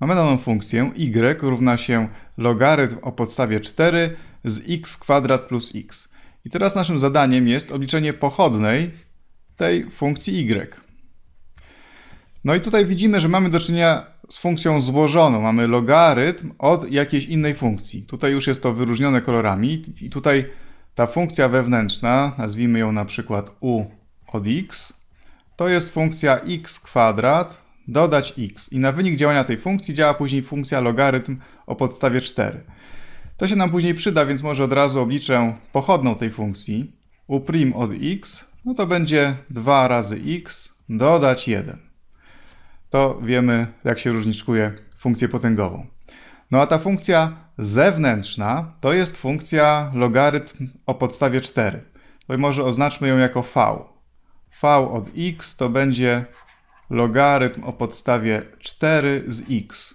Mamy daną funkcję y równa się logarytm o podstawie 4 z x kwadrat plus x. I teraz naszym zadaniem jest obliczenie pochodnej tej funkcji y. No i tutaj widzimy, że mamy do czynienia z funkcją złożoną. Mamy logarytm od jakiejś innej funkcji. Tutaj już jest to wyróżnione kolorami i tutaj ta funkcja wewnętrzna, nazwijmy ją na przykład u od x, to jest funkcja x kwadrat dodać x i na wynik działania tej funkcji działa później funkcja logarytm o podstawie 4. To się nam później przyda, więc może od razu obliczę pochodną tej funkcji. U od x, no to będzie 2 razy x dodać 1. To wiemy, jak się różniczkuje funkcję potęgową. No a ta funkcja zewnętrzna to jest funkcja logarytm o podstawie 4. To może oznaczmy ją jako v. v od x to będzie logarytm o podstawie 4 z x.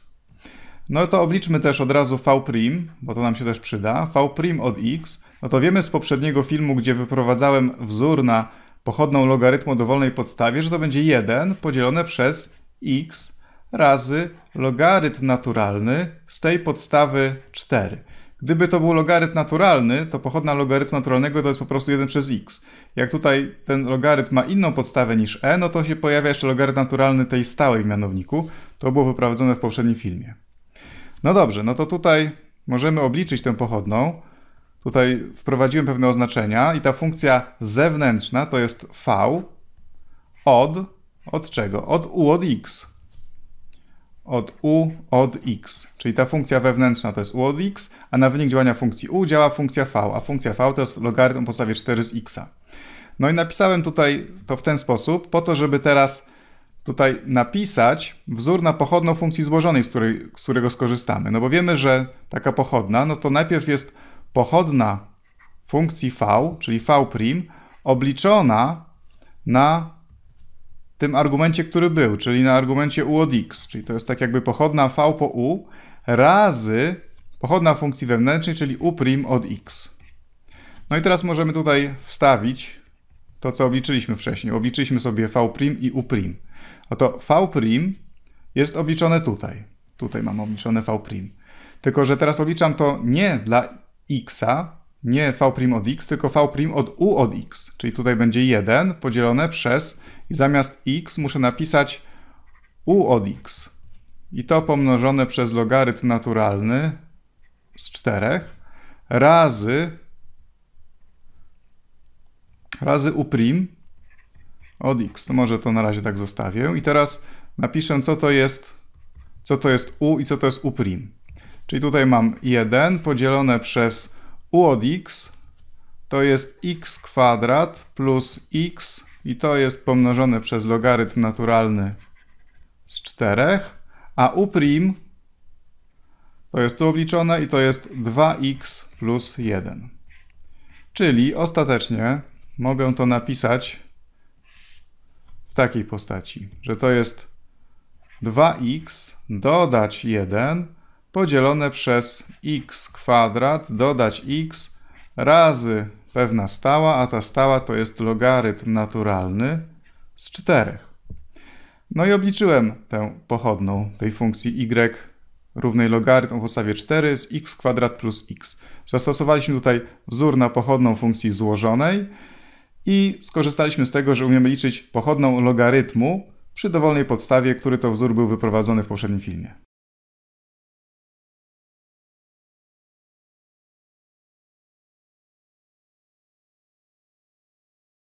No to obliczmy też od razu v', bo to nam się też przyda. v' od x, no to wiemy z poprzedniego filmu, gdzie wyprowadzałem wzór na pochodną logarytmu dowolnej podstawie, że to będzie 1 podzielone przez x razy logarytm naturalny z tej podstawy 4. Gdyby to był logarytm naturalny, to pochodna logarytmu naturalnego to jest po prostu 1 przez x. Jak tutaj ten logarytm ma inną podstawę niż e, no to się pojawia jeszcze logarytm naturalny tej stałej w mianowniku. To było wyprowadzone w poprzednim filmie. No dobrze, no to tutaj możemy obliczyć tę pochodną. Tutaj wprowadziłem pewne oznaczenia i ta funkcja zewnętrzna to jest v od, od czego? Od u od x od u od x, czyli ta funkcja wewnętrzna to jest u od x, a na wynik działania funkcji u działa funkcja v, a funkcja v to jest logarytm o podstawie 4 z x. No i napisałem tutaj to w ten sposób, po to, żeby teraz tutaj napisać wzór na pochodną funkcji złożonej, z, której, z którego skorzystamy. No bo wiemy, że taka pochodna, no to najpierw jest pochodna funkcji v, czyli v' obliczona na tym argumencie, który był, czyli na argumencie u od x, czyli to jest tak jakby pochodna v po u razy pochodna funkcji wewnętrznej, czyli u' od x. No i teraz możemy tutaj wstawić to, co obliczyliśmy wcześniej. Obliczyliśmy sobie v' i u'. Oto v' jest obliczone tutaj. Tutaj mam obliczone v'. Tylko, że teraz obliczam to nie dla x'a, nie v' od x, tylko v' od u od x. Czyli tutaj będzie 1 podzielone przez i zamiast x muszę napisać u od x. I to pomnożone przez logarytm naturalny z czterech razy razy u prim od x. To może to na razie tak zostawię. I teraz napiszę, co to jest, co to jest u i co to jest u prim. Czyli tutaj mam 1 podzielone przez u od x to jest x kwadrat plus x i to jest pomnożone przez logarytm naturalny z 4, a u' to jest tu obliczone i to jest 2x plus 1. Czyli ostatecznie mogę to napisać w takiej postaci, że to jest 2x dodać 1 podzielone przez x kwadrat dodać x razy pewna stała, a ta stała to jest logarytm naturalny z czterech. No i obliczyłem tę pochodną tej funkcji y równej logarytm o podstawie 4 z x kwadrat plus x. Zastosowaliśmy tutaj wzór na pochodną funkcji złożonej i skorzystaliśmy z tego, że umiemy liczyć pochodną logarytmu przy dowolnej podstawie, który to wzór był wyprowadzony w poprzednim filmie.